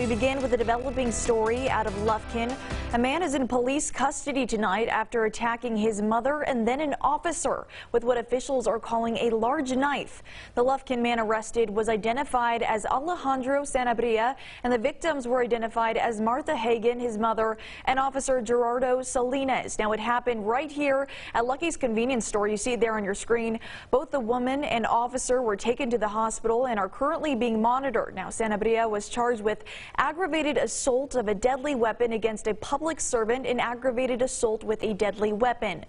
We begin with a developing story out of Lufkin. A man is in police custody tonight after attacking his mother and then an officer with what officials are calling a large knife. The Lufkin man arrested was identified as Alejandro Sanabria, and the victims were identified as Martha Hagan, his mother, and Officer Gerardo Salinas. Now, it happened right here at Lucky's convenience store. You see it there on your screen. Both the woman and officer were taken to the hospital and are currently being monitored. Now, Sanabria was charged with aggravated assault of a deadly weapon against a public servant and aggravated assault with a deadly weapon.